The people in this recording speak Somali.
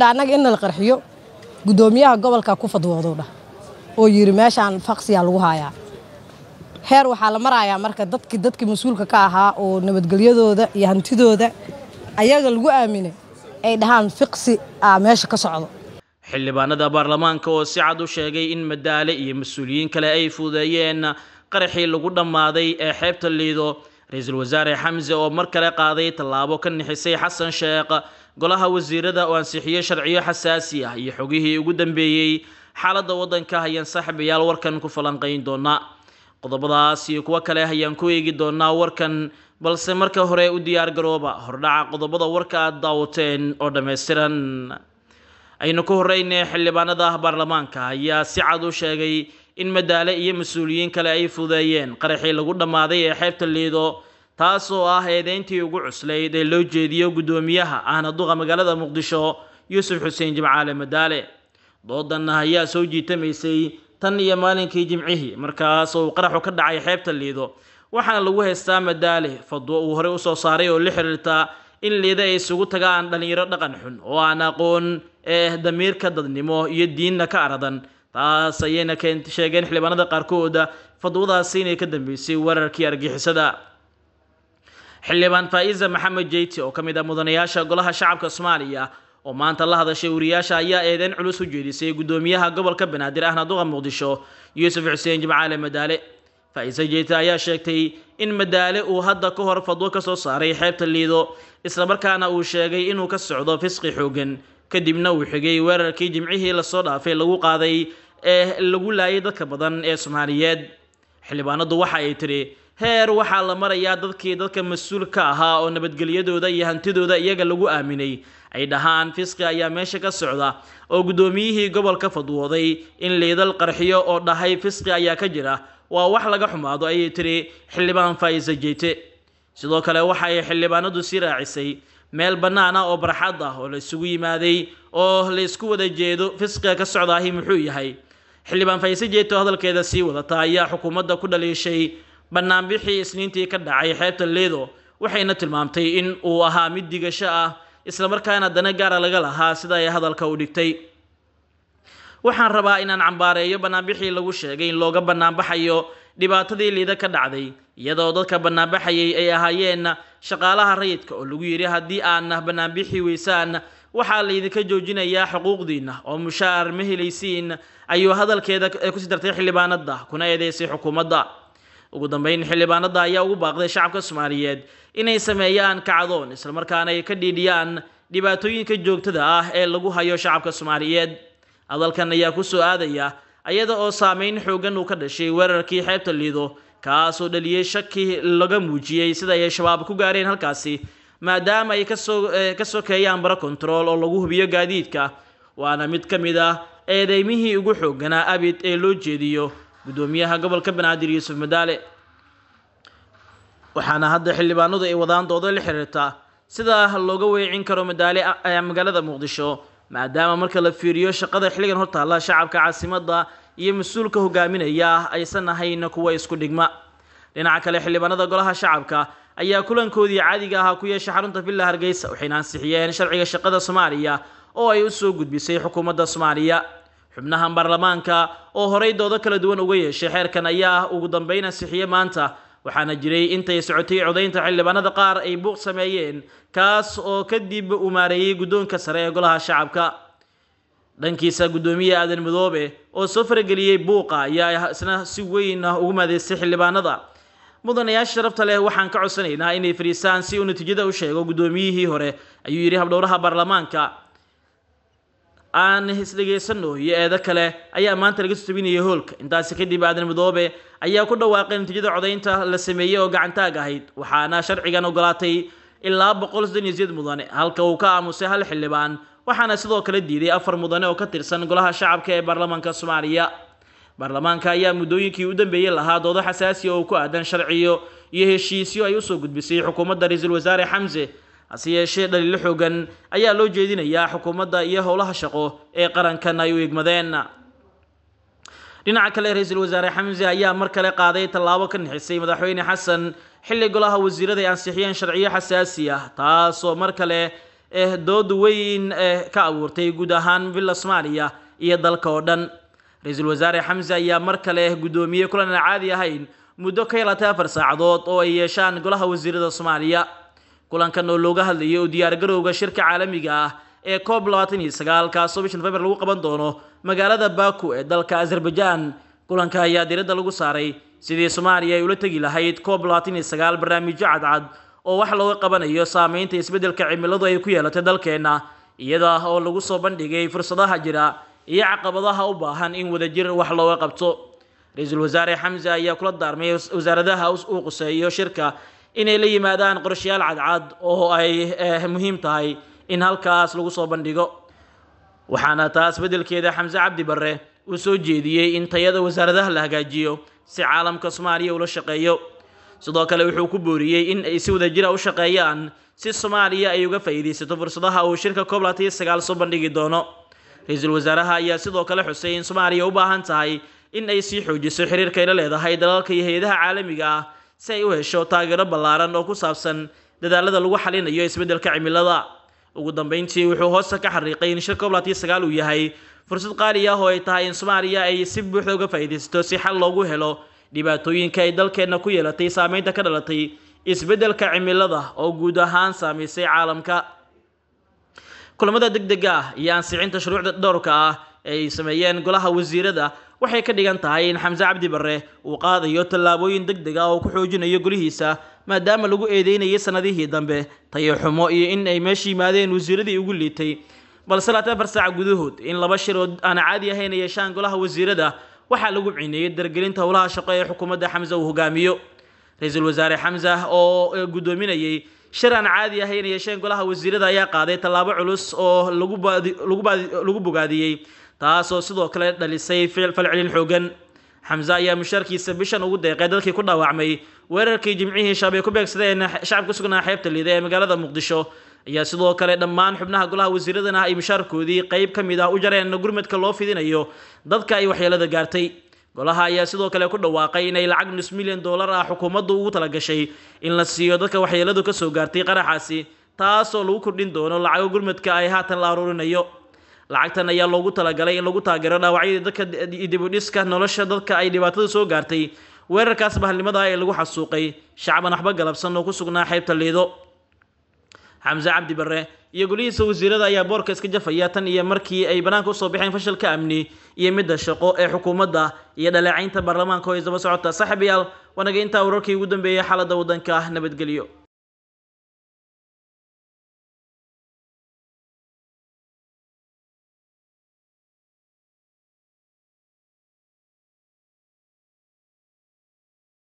dha annaga in nala qarxiyo guddoomiyaha gobolka ku fadwooduu oo yidhi meeshaan faqsiyaa lagu haayaa heer waxaa la marayaa marka dadkii dadkii mas-uulka ka ahaa oo nabadgelyadooda iyo hantidooda ayaga lagu aamine ay dhahaan fiqsi a meesha ka socdo xildhibaanada baarlamaanka oo si cad u sheegay in madaale iyo mas-uuliyiin kale ay fudeeyeen qaraxii lagu dhammaaday ee xeebta liido ra-iisul wasaare xamse oo mar kale qaaday tallaabo ka nixisay xasan sheekh golaha wasiirada oo ansixiyo sharciyo xasaasi ah iyo xogihii ugu dambeeyey xaaladda waddanka ayaan saaxiibayaal warkan ku falanqayn doonaa qodobadaas iyo kuwo kale ayaan ku eegi doonaa warkan balse marka hore u diyaargarooba hordhaca qodobada warka aad daawateen oo dhammaystiran aynu ku horeyne xildhibaanada baarlamaanka ayaa si cad u sheegay in madaale iyo mas-uuliyiin kale ay fudeeyeen qaraxii lagu dhammaaday ee xeebta liido taasoo ah eedeyntii ugu cuslayd ee loo jeediyo guddoomiyaha ahna duqa magaalada muqdisho yuusuf xuseen jimcaale madaale doodanna ayaa soo jiitamaysay tan iyo maalinkii jimcihii markaas uu qaraxu ka dhacay xeebta liido waxaana lagu heystaa madaale fadwo uu horey u soo saaray oo la xiriirta in liida ay isugu tagaan dhallinyaro dhaqan xun oo aan aqoon ee eh, damiirka dadnimo iyo diinna ka aradan taas ayayna sheegeen xildhibaanada qaarkooda fadwadaasi inay ka dambeysay weerarkii argixisada xildhibaan faa'iza maxamed jeyti oo ka mid ah mudanayaasha golaha shacabka soomaaliya oo maanta la hadashay wariyaasha ayaa eedeyn culus u jeedisay guddoomiyaha gobolka banaadir ahna duqa muqdisho yuusuf xuseen jimcaale madaale faa'iise jeyti ayaa sheegtay in madaale uu hadda ka hor fadwo ka soo saaray xeebta liido islamarkaana uu sheegay inuu ka socdo fisqi xooggan kadibna uu xigay weerarkii jimcihii lasoo dhaafay lagu qaaday ee eh, lagu laayay dadka badan ee soomaaliyeed xildhibaanadu waxa ay tiri heer waxaa la marayaa dadkii dadka mas-uulka ahaa oo nabadgelyadooda iyo hantidooda iyaga lagu aaminay ay dhahaan fisqi ayaa meesha ka socda oo guddoomiyihii gobolka fadwooday in liidal qarxiyo oo dhahay fisqi ayaa ka jira waa wax laga xumaado ayay tiri xildhibaan faa'isa jeyte sidoo kale waxa ay xildhibaanadu sii raacisay meel bannaan ah oo barxad ah oo la isugu yimaaday oo laysku wada jeedo fisqiga ka socdaahi muxuu yahay xildhibaan faa'ise oo hadalkeeda sii wadata ayaa xukuumadda ku dhaliishay bannaanbixii isniintii ka dhacay xeebta leedo waxayna tilmaamtay in uu ahaa mid digasho ah islamarkaana dana gaara laga lahaa sida ay hadalka u dhigtay waxaan rabaa inaan cambaareeyo bannaanbixii lagu sheegay in looga bannaanbaxayo dhibaatadii liida ka dhacday iyadoo dadka bannaanbaxayay ay ahaayeen shaqaalaha rayidka oo lagu yidhi haddii aana bannaanbixi weysaan waxaa laydinka joojinayaa xuquuqdiinna oo mushaar ma helaysiin ayuu hadalkeeda kusii dartay xildhibaanada kuna eedeysay xukuumadda ugu dambeyn xildhibaanada ayaa ugu baaqday shacabka soomaaliyeed inay sameeyaan kacdoon islamarkaana ay ka dhiidhiyaan dhibaatooyinka joogtada ah ee lagu hayo shacabka soomaaliyeed hadalkan ayaa kusoo aadaya iyada oo saameyn xooggan uu ka dhashay weerarkii xeebta liido kaasoo dhaliyey shaki laga muujiyey sida ay shabaab ku gaareen halkaasi maadaama ay ka sokeeyaan eh, bara kontarool oo lagu hubiyo gaadiidka waana mid ka mid ah eedeymihii ugu xooganaa abid ee loo jeediyo gudoomiyaha gobolka banaadir yuusuf madaale waxaana hadda xildhibaanadu ay wadaan dooda la xiriirtaa sidaa looga weecin karo madaale magaalada muqdisho maadaama marka la fiiriyo shaqada xilligan hortaalla shacabka caasimada iyo mas-uulka hogaaminaya aysan ahayn kuwa isku dhigma dhinaca kale xildhibaanada golaha shacabka ayaa kulankoodii caadiga ahaa ku yeeshay xarunta villa hargeysa waxayna ansixiyeen sharciga shaqada soomaaliya oo ay u soo gudbisay xukuumadda soomaaliya xubnahan baarlamaanka oo horay doodo kala duwan uga yeeshay xeerkan ayaa ah ugu dambeyn ansixiye maanta waxaana jiray intay socotay codaynta xildhibaanada qaar ay buuq sameeyeen kaas oo kadib u maareeyey guddoonka sare ee golaha shacabka dhankiisa guddoomiye aadan madoobe oo soo farageliyey buuqa ayaa ah isna si weyn ah ugu maadeystay xildhibaanada mudanayaasha sharafta leh waxaan ka codsanaynaa inay fariisaan si uu natiijada u sheego guddoomiyihii hore ayuu yidhi habdhowraha baarlamaanka aan hisdhegaysanno iyo eedo kale ayaa maanta laga stabinayay hoolka intaasi kadib aadan midoobe ayaa ku dhawaaqay natiijada codaynta la sameeyey oo gacantaag ahayd waxaana sharcigan ogolaatay ilaa boqol soddon iyo sideed mudane halka uu ka aamusay hal xildhibaan waxaana sidoo kale diiday afar mudane oo ka tirsan golaha shacabka ee baarlamaanka soomaaliya baarlamaanka ayaa muddooyinkii u dambeeyey lahaa doodo xasaasiya oo ku aadan sharciyo iyo heshiisyo ay usoo gudbisay xukuumadda ra-iisul wasaare xamse hase yeeshee dhaliilo xoogan ayaa loo jeedinayaa xukuumadda iyo howlaha shaqo ee qarankan ay u igmadeen dhinaca kale ra-iisul wasaare xamse ayaa mar kale qaaday tallaabo ka nixisay madaxweyne xasan xilli golaha wasiirada ay ansixiyeen sharciyo xasaasi ah taasoo mar kale eh, dood weyn eh, ka abuurtay guud ahaan villa soomaaliya iyo dalka oo dhan ra-iisul wasaare xamse ayaa mar kale guddoomiyey kulan aan caadi ahayn muddo ka yar afar saacadood oo ay yeeshaan golaha wasiirada soomaaliya kulankan oo looga hadlayay oo diyaargarowga shirka caalamiga ah ee coob labaatan iyo sagaal kaasoo bisha nofembar lagu qaban doono magaalada baku ee dalka azerbaijan kulanka ayaa diiradda lagu saaray sidii soomaaliya ay ula tegi lahayd coob labaatan iyo sagaal barnaamijyo cadcad oo wax looga qabanayo saameynta isbeddelka cimiladu ay ku yeelatay dalkeenna iyada oo lagu soo bandhigay fursadaha jira iyo caqabadaha u baahan in wadajir wax looga qabto ra-iisul wasaare xamse ayaa kula daarmay wasaaradaha uu quseeyo shirka inay la yimaadaan qorshayaal cadcad oo ay eh, muhiim tahay in halkaas lagu soo bandhigo waxaana taas beddelkeeda xamse cabdi barre uu soo jeediyey in tayada wasaaradaha la hagaajiyo si caalamka soomaaliya ula shaqeeyo sidoo kale wuxuu ku booriyey in ay si wadajira ah u shaqeeyaan si soomaaliya ay uga faa'iidaysato fursadaha uu shirka koob labaatan iyo sagaal soo bandhigi doono ra-iisul wasaaraha ayaa sidoo kale xusay in soomaaliya u baahan tahay in ay sii xoojiso xiriirka ayla leedahay dalalka iyo hay-adaha caalamiga ah si ay u hesho taageero ballaaran oo ku saabsan dadaalada lagu xalinayo isbeddelka cimilada ugu dambeyntii wuxuu hoosta ka xariiqay in shir coblat sagaal uu yahay fursad qaali ah oo ay tahay in soomaaliya ay si buuxda uga faa'iidaysato si xal loogu helo dhibaatooyinka ay dalkeenna ku yeelatay saameynta ka dhalatay isbeddelka cimilada oo guud ahaan saamaysay caalamka kulamada deg dega ah iyo aansicinta shuruucda dhowrka ah ee ay sameeyeen golaha wasiirada waxay ka dhigan tahay in xamse cabdi barre uu qaadayo tallaabooyin deg deg ah oo ku xoojinayo golihiisa maadaama lagu eedeynayay sanadihii dambe tayo xumo iyo in ay meesha yimaadeen wasiiradii ugu liitay balse laatan afar saac gudahood in laba shir oo aan caadi ahayn yeeshaan golaha wasiirada waxaa lagu cineeyey dargelinta howlaha shaqo ee xukuumadda xamse uu hogaamiyo ra-iisul wasaare xamse oo eh, guddoominayay shir aan caadi ahayn yeesheen golaha wasiirada ayaa qaaday tallaabo culus oo lagu bogaadiyey taasoo sidoo kale dhalisay falcelin xoogan xamse ayaa mushaarkiisa bishan ugu deeqay dadkii ku dhaawacmay weerarkii jimcihii shaab ku beegsadeen shacab ku sugnaa xeebta liida ee magaalada muqdisho ayaa sidoo kale dhammaan xubnaha golaha wasiiradan ah ay mushaarkoodii qeyb ka mid ah u jareen gurmadka loo fidinayo dadka ay waxyeelada gaartay golaha ayaa sidoo kale ku dhawaaqay inay lacag nus milyan dollar ah xukuumaddu ugu talagashay in la siiyo dadka waxyeeladu kasoo gaartay qaraxaasi taasoo lagu kordhin doono lacago gurmadka ay haatan la aruurinayo lacagtan ayaa loogu talagalay in lagu taageero dhaawacyadii dadka dibudhiska nolosha dadka ay dhibaatada soo gaartay weerarkaas bahalnimada ee lagu xasuuqay shacban waxba galabsan oo ku sugnaa xeybta liido xamse cabdibarre iyo golihiisa wasiirada ayaa boorka iska jafaya tan iyo markii ay banaanka usoo baxeen fashalka amni iyo midda shaqo ee xukuumadda iyo dhaleecaynta baarlamaanka oo isdaba socota saaxiibayaal waanaga intaa wararkii ugu dambeeyay xaaladda waddanka nabadgelyo